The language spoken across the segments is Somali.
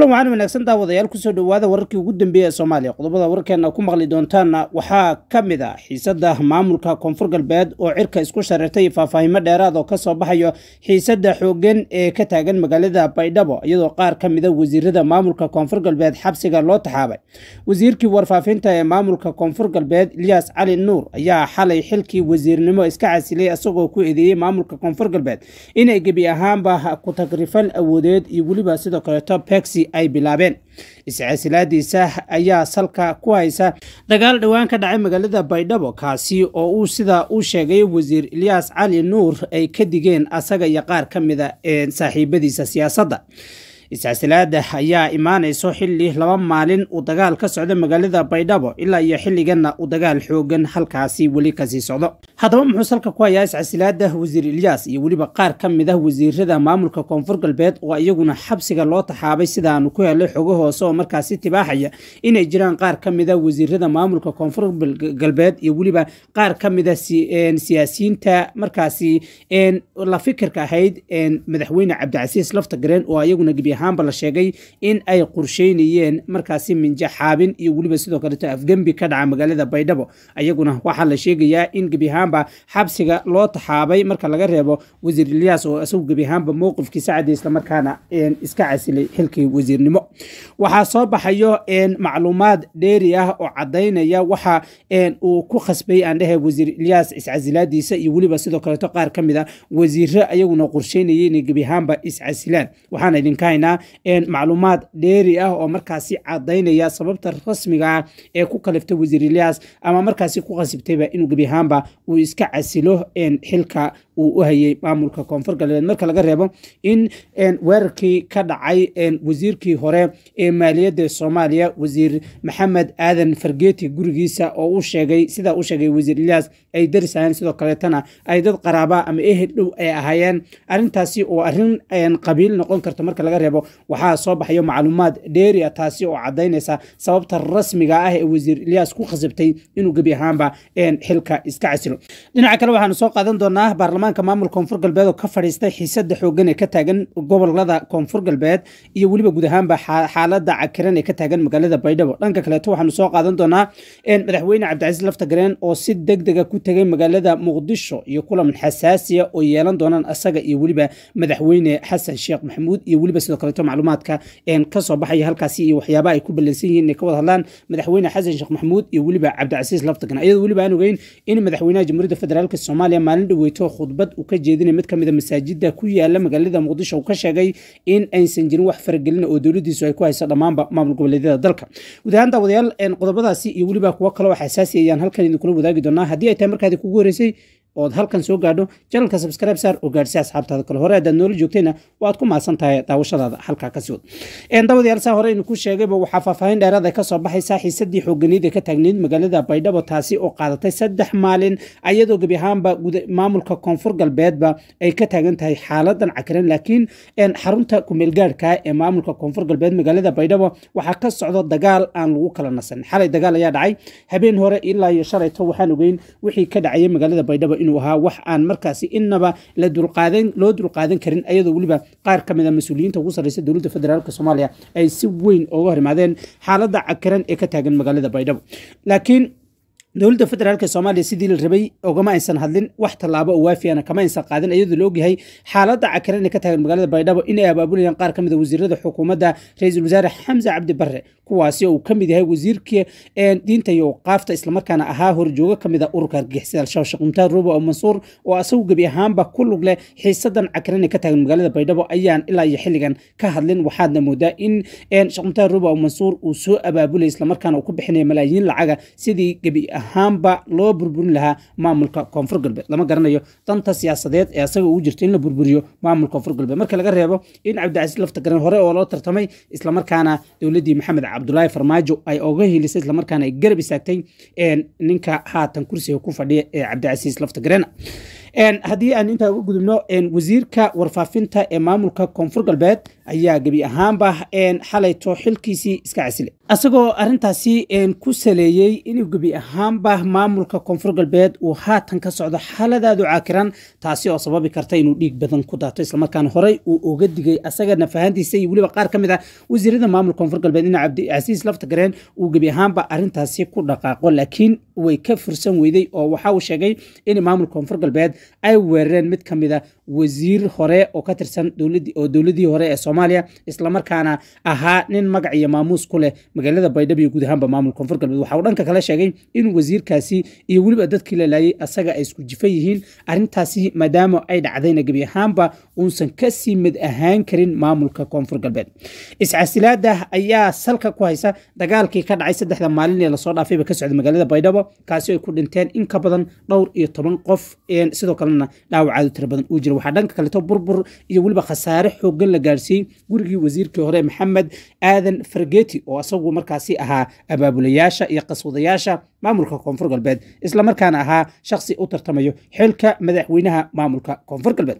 kulan waxaan wanaagsan daawadayaal kusoo dhowaada wararkii ugu dambeeyey ee soomaaliya qodobada warkeena ku maqli doontaanna waxaa ka mid a ah xiisadda maamulka koonfur galbeed oo cirka isku shareertay faahfaahimo dheeraad oo soo baxayo xiisadda xooggan ee ka taagan magaalada baydhabo iyadoo qaar ka mida ah wasiirada maamulka koonfur galbeed xabsiga loo taxaabay wasiirkii warfaafinta ee maamulka koonfur galbeed ilyas cali nuur ayaa xalay xilkii wasiirnimo iska casilay isagoo ku eedeeyey maamulka koonfur galbeed inay gebi ahaanba ku tagrifal awoodeed iyo weliba sidoo kaleeto bexi ay bilaabeen iscasilaadiisa ayaa salka ku haysa dagaal dhowaan ka dhacay magaalada baydhabo kaasi oo uu sida uu sheegay wasiir ilyaas cali nuur ay ka digeen asaga iyo qaar ka mida saaxiibadiisa siyaasadda is ayaa imaanayso xilli laba maalin uu dagaal ka socdo magaalada baydhabo ilaa iyo xilliganna uu dagaal xoogan halkaasi weli kasii socdo haddaba muxuu salka ku hayaa is-casilaada wasiir ilyaas iyo weliba qaar ka mid ah wasiirada maamulka koonfur galbeed oo iyaguna xabsiga loo taxaabay sidaanu ku helay xogo hoose oo markaasi tibaaxaya inay jiraan qaar ka mid ah wasiirada maamulka koonfur galbeed iyo weliba qaar ka mid ah siyaasiyiinta markaasi la fikirka ahayd madaxweyne cabdicasiis lafta gareen oo iyaguna gebiya ahaanba la sheegay in ay qorsheynayeen markaasi minja xaabin iyo weliba sidoo kaleeto afgembi ka dhaca magaalada baydhabo ayaguna waxaa la sheegayaa in gebi ahaanba xabsiga loo taxaabay marka laga reebo wasiir ilyaas oo isagu gebi ahaanba mowqifkiisa cadde islamarkaana iska casilay xilkii wasiirnimo waxaa soo baxayo macluumaad dheeri ah oo cadaynaya waxa uu ku khasbay aandhehe wasiir ilyaas iscasilaadiisa iyo weliba sidoo kaleeto qaar ka mid a ah wasiiro ayaguna qorsheynaya inay gebi ahaanba iscasilaan waxaana idinka helnaa macluumaad dheeri ah oo markaasi cadaynaya sababta rasmiga ah ee ku kalifta wasiir elias ama markaasi ku khasibtayba inuu gebi ahaanba uu iska casilo xilka uu u hayay maamulka koonfur galbeed marka laga reebo in weerarkii ka dhacay wasiirkii hore ee maaliyadda soomaaliya wasiir maxamed aadan fargeti gurigiisa oo uu sheegay sidaa uu sheegay wasiir elias ay daris aheen sidoo kaleetana ay dad qaraaba ama ehel dhow ay ahaayeen arrintaasi oo arrin qabiil noqon karto marka laga reebo jiro waxaa soo baxayo macluumaad dheeri ah taasi oo caddaynaysa sababta rasmiga ah ee wasiir ilyaas ku khasabtay inuu gebi ahaanba xilka iska casilo dhinaca kale waxaanu soo qaadan doonaa baarlamaanka maamul koonfur galbeed oo ka fadhiistay xiisada xooggan ee ka taagan gobolada koonfur galbeed iyo weliba guud ahaanba xaalada cakiran ee ka taagan magaalada baydhabo dhanka kaleeto waxaanu soo qaadan doonaa madaxweyne cabdicasiis laftagareen oo si deg dega ah ku tegay magaalada muqdisho iyo kulan xasaasiya oo yeelan doonaan asaga iyo weliba madaxweyne xasan sheekh maxamuud iyo weliba sidoo kale kaaleeto macluumaadka kasoo baxaya halkaasi iyo waxyaaba ay ku balansan yihiin inay ka wada hadlaan madaxweyne xasan sheekh maxamuud iyo weliba cabdicasiis laftagan iyadoo weliba aan ogeyn in madaxweynaha jamhuuriyadda federaalk soomaaliya maalin dhaweyto khudbad uu ka jeedinay mid kamida ah masaajida ku yaala magaalada muqdisho uu ka sheegay in aysan jirin wax faragelin oo dowladiisu ay ku hayso dhammaanba maamul goboleedyada dalka guud daawadayaal qodobadaasi iyo weliba kuwo kale oo xasaasiyayaan halkan idinkula wadaagi doonaa haddii ay tahay markaadi kugu horreysay ood halkan soo gaadho janalka subscribe saar oo gaadhsii asxaabtaada kale hore haddaad noola joogtayna waad ku mahadsan tahay daawashadaada halkaa ka sii wad hore aynu ku sheegayba waxaa faahfaahin dheeraad ee ka xiisadii xooganiid ka taagneyd magaalada baydhabo taasi oo qaadatay saddex maalin ayadoo gebi ahaanba maamulka koonfur galbeedba ay ka taagan tahay xaaladan cakiran laakiin xarunta kumeelgaadhka ee maamulka koonfur galbeed magaalada baydhabo waxaa ka socda dagaal aan lagu kala nasan xalay dagaal ayaa dhacay habeen hore ilaa iyo shalayto waxaan ogeyn wixii ka dhacayay magaalada baydhabo inuu ahaa wax aan markaasi inaba loo dulqaadan karin ayadoo weliba qaar ka mida ah mas-uuliyiinta ugu sarreysa dowladda federaalk soomaaliya ay si weyn uga hor xaaladda cakaran ee ka taagan magaalada baydhabo laakiin dowladda federaalk soomaaliya sidii la rabay ogama aysan hadlin wax tallaabo oo waafiana kama aysan qaadan iyadoo la ogyahay xaaladda cakaran ee ka taagan magaalada baydhabo inay abaabulayaan qaar ka mid ah wasiirada xukuumadda ra-iisul wasaare xamse cabdi barre kuwaasi uu ka mid yahay wasiirkii diinta iyo qaafta islamarkaana ahaa horjoogo ka mid ah ururka argagixisada al-shabaab sheekh oo mansuur oo asagu gebi ahaanba ku lug leh xiisadan cakarane ka taagan magaalada baydhabo ayaan ilaa iyo xilligan ka hadlin waxaadna moodaa in sheekh mumtaad oo mansuur uu soo abaabulay islamarkaana uu ku bixinaya malaayiin lacaga sidii gebi ahaanba loo burburin lahaa maamulka koonfur galbeed lama garanayo danta siyaasadeed ee asaga ugu jirto in la burburiyo maamulka koonfur galbeed marka laga reebo in cabdicasiis lafta garan hore oo loo tartamay islamarkaana dowladdii maxamed cabdulaahi farmaajo ay oga hilisay islamarkaana ay garab istaagtay ninka haatan kursiga ku fadhiya ee cabdicasiis lafta garena haddii aan intaa uga gudubno wasiirka warfaafinta ee maamulka koonfur galbeed ayaa gebi ahaanba xalayto xilkiisii iska casile isagoo arrintaasi ku saleeyey inuu gebi ahaanba maamulka koonfur galbeed uu haatan ka socdo xaaladaadu caakiran taasi oo sababi karta inuu dhiig badan ku daato islamarkaana horey uu oga digay asagana fahantiisa iyo weliba qaar ka mid ah wasiirada maamulka koonfur galbeed in cabdicasiis laftagareen uu gebi ahaanba arrintaasi ku dhaqaaqo laakiin way ka fursan weyday oo waxa uu sheegay in maamulka koonfur galbeed ay weerareen mid ka mid a wasiir hore oo ka tirsan oo dowladii hore ee soomaaliya soomaaliya islamarkaana ahaa nin magac iyo maamuus ku leh magaalada baydhabo guud ahaanba maamul koonfur galbeed waxa uu dhanka kale sheegay in wasiirkaasi iyo weliba dadkii la laayay asaga ay isku jifa yihiin arrintaasi maadaama ay dhacdayna gebi ahaanba uusan kasii mid ahaan karin maamulka koonfur galbeed iscasilaada ayaa salka ku haysa dagaalkii ka dhacay saddexda maalin ee lasoo dhaafayba ka socda magaalada baydhabo kaasi ay ku dhinteen in ka badan dhowr iyo toban qof sidoo kalena dhaawacaadu tira badan uu jira waxaa dhanka kaleeto burbur iyo weliba khasaare xoogan la gaarsiiyey gurigii wasiirkii hore maxamed aadan fargeti oo isagu markaasi ahaa abaabulayaasha iyo qaswadayaasha maamulka koonfur galbeed islamarkaana ahaa shaqsi u tartamayo xilka madaxweynaha maamulka koonfur galbeed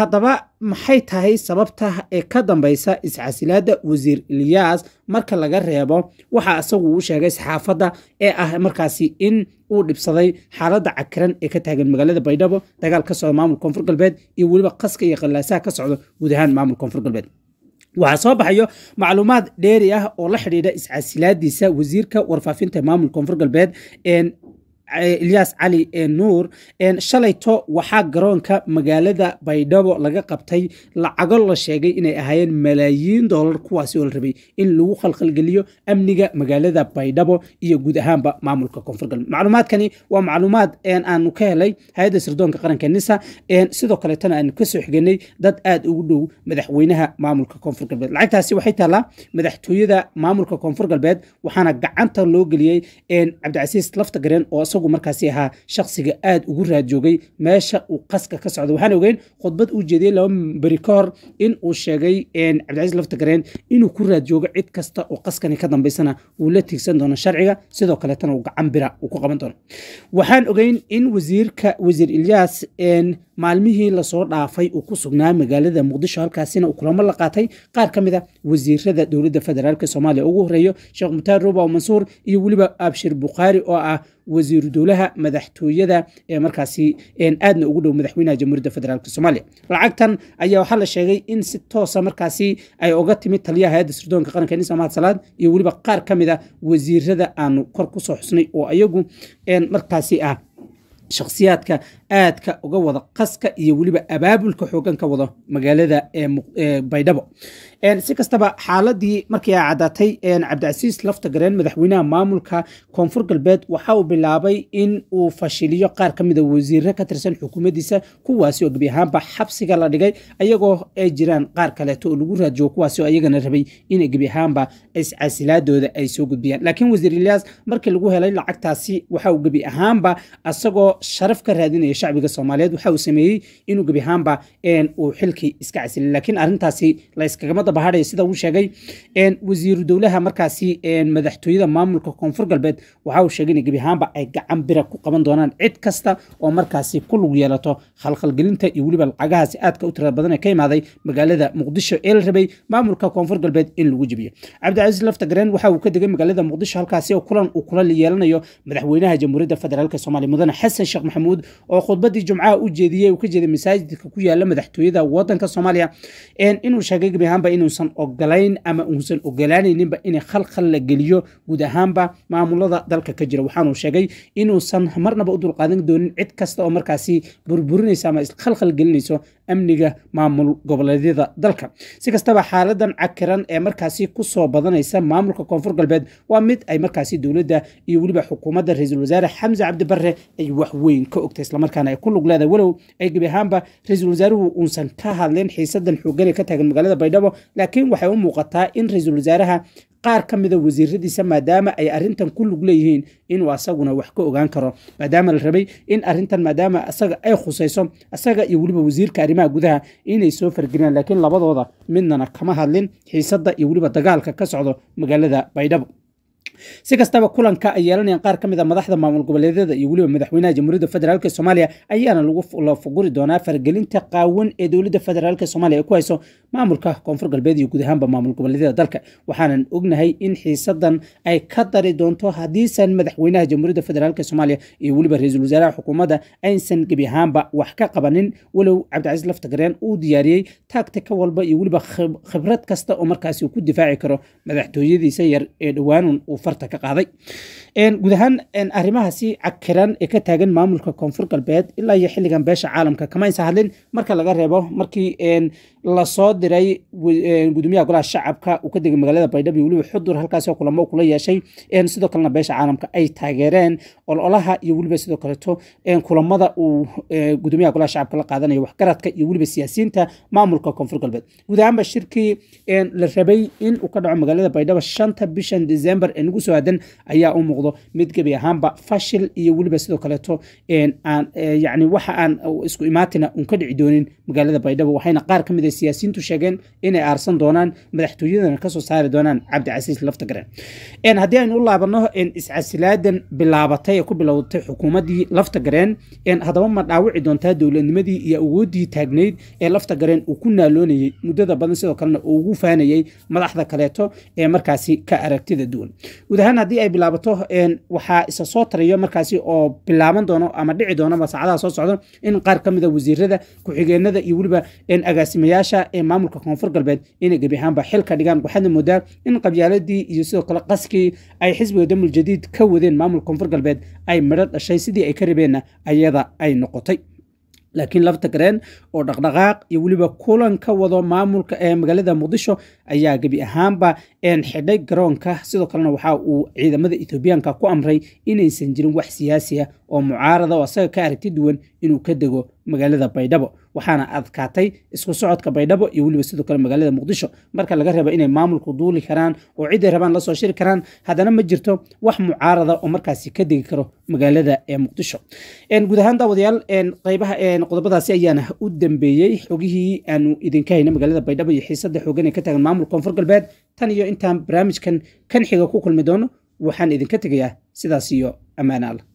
haddaba maxay tahay sababta ee ka dambaysa iscasilaada wasiir ilyaas marka laga reebo waxa isagu u sheegay saxaafadda ee ah markaasi in uu dhibsaday xaaladda cakiran ee ka taagan magaalada baydhabo dagaal ka socda maamulka koonfur galbeed iyo weliba qaska iyo khallaasaha ka socda guud ahaan maamulka koonfur galbeed waxaa soo baxayo macluumaad dheeri ah oo la xidhiidha iscasilaadiisa wasiirka warfaafinta maamulka koonfur galbeed ilyaas cali ee nuur shalayto waxaa garoonka magaalada baydhabo laga qabtay lacago la sheegay inay ahaayeen malaayiin doolar kuwaasi oo la rabay in lagu khalkhalgeliyo amniga magaalada baydhabo iyo guud ahaanba maamulka koonfur galmud macluumaadkani waa macluumaad aanu ka helay hay-adda sirdoonka qaranka nisa sidoo kaleetana aanu ka soo xiganay dad aad ugu dhow madaxweynaha maamulka koonfur galbeed lacagtaasi waxay taallaa madaxtooyada maamulka koonfur galbeed waxaana gacanta loo geliyey cabdicasiis lafta gareen oo isagu markaasi ahaa shaqsiga aad ugu raadjoogay meesha uu qaska ka socda waxaan ogeyn khudbad uu jeediyey laba beri ka hor in uu sheegay cabdicaiis laftagareen inuu ku raadjoogo cid kasta oo qaskani ka dambaysana uu la tiigsan doono sharciga sidoo kaletana uu gacan bira uu ku qaban doono waxaan ogeyn in wasiirka wasiir ilyaas maalmihii lasoo dhaafay uu ku sugnaa magaalada muqdisho halkaasina uu kulamo la qaatay qaar ka mid a ah wasiirada dowladda federaalk soomaaliya ugu horeeyo sheekh mutaar rubaw mansuur iyo weliba abshir bukhaari oo ah wasiiru dowlaha madaxtooyada ee markaasi aadna ugu dhow madaxweynaha jamhuuriyadda federaalk soomaaliya lacagtan ayaa waxaa la sheegay in si toosa markaasi ay uga timid taliyaha hay-adda sirdoonka qaranka nis maxamed salaad iyo weliba qaar ka mid a ah wasiirada aanu kor ku soo xusnay oo iyagu markaasi ah shakhsiyaadka aadka uga wada qaska iyo weliba abaabulka xoogan ka wado magaalada baydhabo si kastaba xaaladii markii ay caddaatay cabdicasiis laftagareen madaxweynaha maamulka koonfur galbeed waxa uu bilaabay in uu fashiliyo qaar ka mida ah wasiire ka tirsan xukuumaddiisa kuwaasi oo gebi ahaanba xabsiga la dhigay ayagoo ay jiraan qaar kaleeto oo lagu raadjiyo kuwaasi oo ayagana rabay in gebi ahaanba iscasilaadooda ay soo gudbiyaan laakiin wasiireliyaas markii lagu helay lacagtaasi waxa uu gebi ahaanba asagoo sharaf ka raadinaya shacbiga soomaaliyeed waxa uu sameeyey inuu gebi ahaanba uu xilkii iska casilay laakiin arrintaasi la muqtada bahadhe sida uu sheegay wasiiru dowlaha markaasi madaxtooyada maamulka koonfur galbeed waxa uu sheegay in gebi ahaanba ay gacan bira ku qaban doonaan cid kasta oo markaasi ku lug yeelato khalkhalgelinta iyo weliba lacagahaasi aadka u tirada badan ee ka imaaday magaalada muqdisho ee la rabay maamulka koonfur galbeed in lagu jebiyo cabdicasiis laftagareen waxa uu ka degay magaalada muqdisho halkaasi oo kulan uu kula yeelanayo madaxweynaha jamhuuriyadda federaalk soomaaliya mudane xasan sheekh maxamuud oo khudbadii jumcaha u jeediyey uu ka jeeday masaajidka ku yaala madaxtooyada wadanka soomaaliya inuu sheegay gebi ahaanba inuusan ogolayn ama uusan ogolaanayninba inay khalkhal la geliyo guud ahaanba maamulada dalka ka jira waxaanuu sheegay inuusan marnaba u dulqaadan doonin cid kasta oo markaasi burburinaysa ama khalkhal gelinayso amniga maamul goboleedyada dalka si kastaba xaaladan cakiran ee markaasi kusoo badanaysa maamulka koonfur galbeed waa mid ay markaasi dowladda iyo weliba xukuumadda ra-iisul wasaare xamse cabdibarre ay wax weyn ka ogtay islamarkaana ay ku lug leedahay walow ay gebi ahaanba ra-iisul wasaaruhu uusan ka hadleen xiisadan xooggan ee ka taagan magaalada baydhabo laakiin waxay u muuqataa in ra-iisul wasaaraha qaar ka mida wasiiradiisa maadaama ay arintan ku lug leeyihiin inuu asaguna wax ka ogaan karo maadaama la rabay in arintan maadaama asaga ay khusayso asaga iyo weliba wasiirka arrimaha gudaha inay soo fargeliyaan laakiin labadooda midnana kama hadlin xiisadda iyo weliba dagaalka ka socdo magaalada baydhabo si kastaba kulanka ay yeelanayaan qaar ka mid a ah madaxda maamul goboleedyada iyo weliba madaxweynaha jamhuuriyadda federaalk ee soomaaliya ayaana la fuguri doonaa fargelinta qaawan ee dowladda federaalk ee soomaaliya ay ku hayso maamulka koonfur galbeed iyo guud ahaanba maamul goboleedyada dalka waxaanan ognahay in xiisadan ay ka dari doonto haddiisan madaxweynaha jamhuuriyadda federaalk ee soomaaliya iyo weliba ra-iisul wasaaraha xukuumadda aysan gebi ahaanba wax ka qabanin walow cabdicasiis laftagareen uu diyaariyey taagta walba iyo weliba khibrad kasta oo markaasi uu ku difaaci karo madaxtooyadiisa yar ee dhowaanun uu farta ka qaaday guud ahaan cakiran ee ka taagan maamulka koonfur galbeed ilaa iyo xilligan beesha caalamka kama hadlin marka laga reebo markii lasoo diray gudoomiyaha golaha shacabka uu ka degay magaalada baydhabo weliba xudur halkaasoo kulamo kula yeeshay sidoo kalena beesha caalamka ay taageereen ololaha iyo weliba sidoo kaleeto kulamada uu gudoomiyaha golaha shacabka la qaadanayo waxgaradka iyo weliba siyaasiyiinta maamulka koonfur galbeed guud shirkii la rabay in uu ka dhaco magaalada baydhabo shanta bishan december ee nagu soo aadan ayaa u muuqdo mid gebi ahaanba fashil iyo weliba sidoo kaleeto yani waxa aan isku imaatina un ka dhici doonin magaalada baydhabo waxayna qaar ka mid a ah siyaasiyiintu sheegeen inay aarsan doonaan madaxtooyadana kasoo saari doonaan cabdicasiis lafta gare haddii aynu u laabano iscasilaadan bilaabatay ee ku bilowdatay xukuumaddii lafta gareen haddaba ma dhaawici doontaa dowladnimadii iyo awooddii taagnayd ee lafta gareen uu ku naaloonayey muddada badan sidoo kalena uu ugu faanayey madaxda kaleeto ee markaasi ka aragtida duwan guud haddii ay bilaabato waxaa isa soo tarayo markaasi oo bilaaban doono ama dhici doono ama saacadaha soo socdo in qaar ka mida ah wasiirada ku-xigeenada iyo weliba agaasimayaasha ee maamulka koonfur galbeed inay gebi ahaanba xilka dhigaan waxaadna moodaa in qabyaaladii iyo sidoo kale qaskii ay xisbiga damul jadiid ka wadeen maamulka koonfur galbeed ay midho dhashay sidii ay ka rabeenna ayada ay noqotay laakiin lafta gareen oo dhaqdhaqaaq iyo weliba kulan ka wado maamulka ee magaalada muqdisho ayaa gebi ahaanba een xidhay garoonka sidoo kalena waxa uu ciidamada etoobiyaanka ku amray inaysan jirin wax siyaasi ah oo mucaarada oo asaga ka aragti duwan inuu ka dego magaalada baydhabo waxaana adkaatay isku socodka baydhabo iyo weliba sidoo kale magaalada muqdisho marka laga reebo inay maamulku duuli karaan oo ciday rabaan lasoo shiri karaan haddana ma jirto wax mucaarada oo markaasi ka degi karo magaalada ee muqdisho guud daawadayaal qaybaha qodobadaasi ayaana u dambeeyey xogihii aanu idinka hayna magaalada baydhabo iyo xiisada xoogan ee ka taagan maamulka koonfur galbeed tan iyo intaan barnaamijkan kan xiga ku kulmi doono waxaan idinka tegayaa sidaas iyo ammaanaal ah.